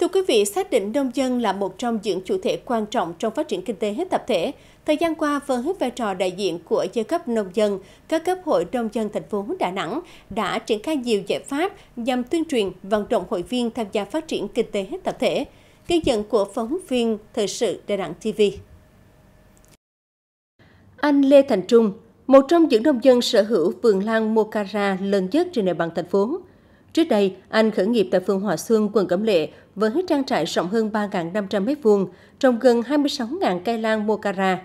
Thưa quý vị, xác định nông dân là một trong những chủ thể quan trọng trong phát triển kinh tế hết tập thể, thời gian qua phân hết vai trò đại diện của giai cấp nông dân, các cấp hội nông dân thành phố Đà Nẵng đã triển khai nhiều giải pháp nhằm tuyên truyền vận động hội viên tham gia phát triển kinh tế hết tập thể. Ghi nhận của phóng viên Thời sự Đà Nẵng TV. Anh Lê Thành Trung, một trong những nông dân sở hữu vườn lan Mocara lớn nhất trên địa bàn thành phố, Trước đây, anh khởi nghiệp tại phường Hòa Xuân, quận Cẩm Lệ với trang trại rộng hơn 3.500 m2, trồng gần 26.000 cây lan mocara.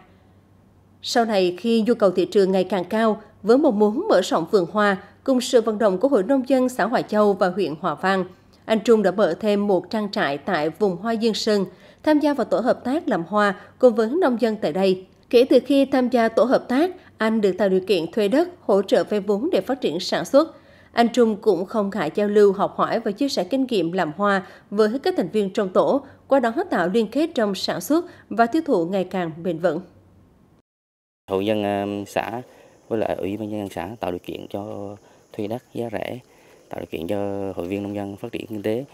Sau này, khi nhu cầu thị trường ngày càng cao, với mong muốn mở rộng vườn hoa cùng sự vận động của Hội Nông dân xã Hòa Châu và huyện Hòa Vang, anh Trung đã mở thêm một trang trại tại vùng Hoa Dương Sơn, tham gia vào tổ hợp tác làm hoa cùng với nông dân tại đây. Kể từ khi tham gia tổ hợp tác, anh được tạo điều kiện thuê đất, hỗ trợ vay vốn để phát triển sản xuất – anh Trung cũng không ngại giao lưu, học hỏi và chia sẻ kinh nghiệm làm hoa với các thành viên trong tổ, qua đó tạo liên kết trong sản xuất và tiêu thụ ngày càng bền vững. Hộ dân ờ, xã với lại ủy ban nhân dân xã tạo điều kiện cho thuê đất giá rẻ, tạo điều kiện cho hội viên nông dân phát triển kinh tế.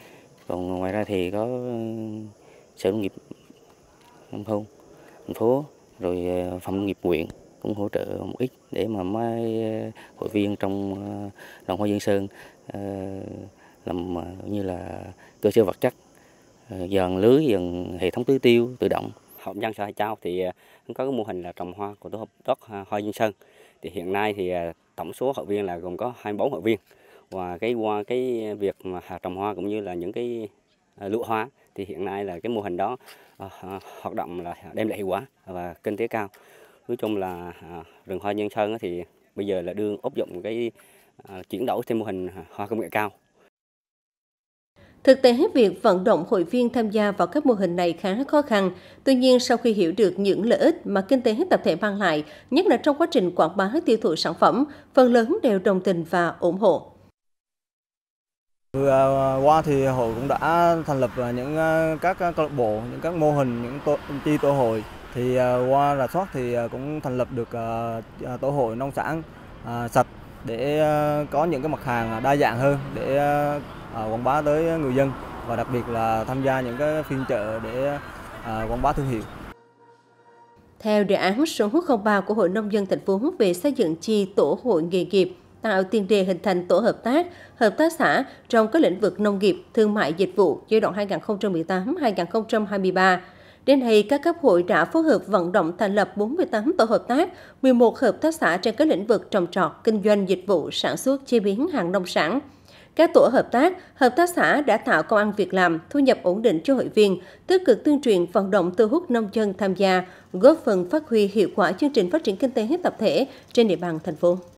Còn ngoài ra thì có ờ, sở nông nghiệp nông thôn, thành phố, rồi ờ, phòng nông nghiệp huyện cũng hỗ trợ một ít để mà mấy ờ, hội viên trong ờ, đoàn hoa Dân Sơn ờ, làm như là cơ sở vật chất dần lưới dần hệ thống tưới tiêu tự động hợp dân xã trao thì cũng có cái mô hình là trồng hoa của tổ hợp đất hoa Dân Sơn thì hiện nay thì tổng số hội viên là gồm có 24 hội viên và cái qua cái việc mà trồng hoa cũng như là những cái lụa hoa thì hiện nay là cái mô hình đó hoạt động là đem lại hiệu quả và kinh tế cao nói chung là à, rừng hoa Nhân Sơn thì bây giờ là đương áp dụng cái à, chuyển đổi theo mô hình à, hoa công nghệ cao. Thực tế việc vận động hội viên tham gia vào các mô hình này khá khó khăn. Tuy nhiên, sau khi hiểu được những lợi ích mà kinh tế tập thể mang lại, nhất là trong quá trình quảng bá tiêu thụ sản phẩm, phần lớn đều đồng tình và ủng hộ. Vừa qua thì hội cũng đã thành lập những các câu lạc bộ, những các mô hình, những tổ, chi tổ hội thì ờ, qua rà soát thì ờ, cũng thành lập được ờ, tổ hội nông sản sạch để có những cái mặt hàng đa dạng hơn để quảng bá tới người dân và đặc biệt là tham gia những cái phiên chợ để quảng bá thương hiệu. Theo đề án số 03 của Hội Nông dân thành phố về xây dựng chi tổ hội nghề nghiệp, tạo tiền đề hình thành tổ hợp tác, hợp tác xã trong các lĩnh vực nông nghiệp, thương mại, dịch vụ giai đoạn 2018-2023, Đến nay, các cấp hội đã phối hợp vận động thành lập 48 tổ hợp tác, 11 hợp tác xã trên các lĩnh vực trồng trọt, kinh doanh, dịch vụ, sản xuất, chế biến hàng nông sản. Các tổ hợp tác, hợp tác xã đã tạo công ăn việc làm, thu nhập ổn định cho hội viên, tích cực tuyên truyền vận động thu hút nông dân tham gia, góp phần phát huy hiệu quả chương trình phát triển kinh tế hết tập thể trên địa bàn thành phố.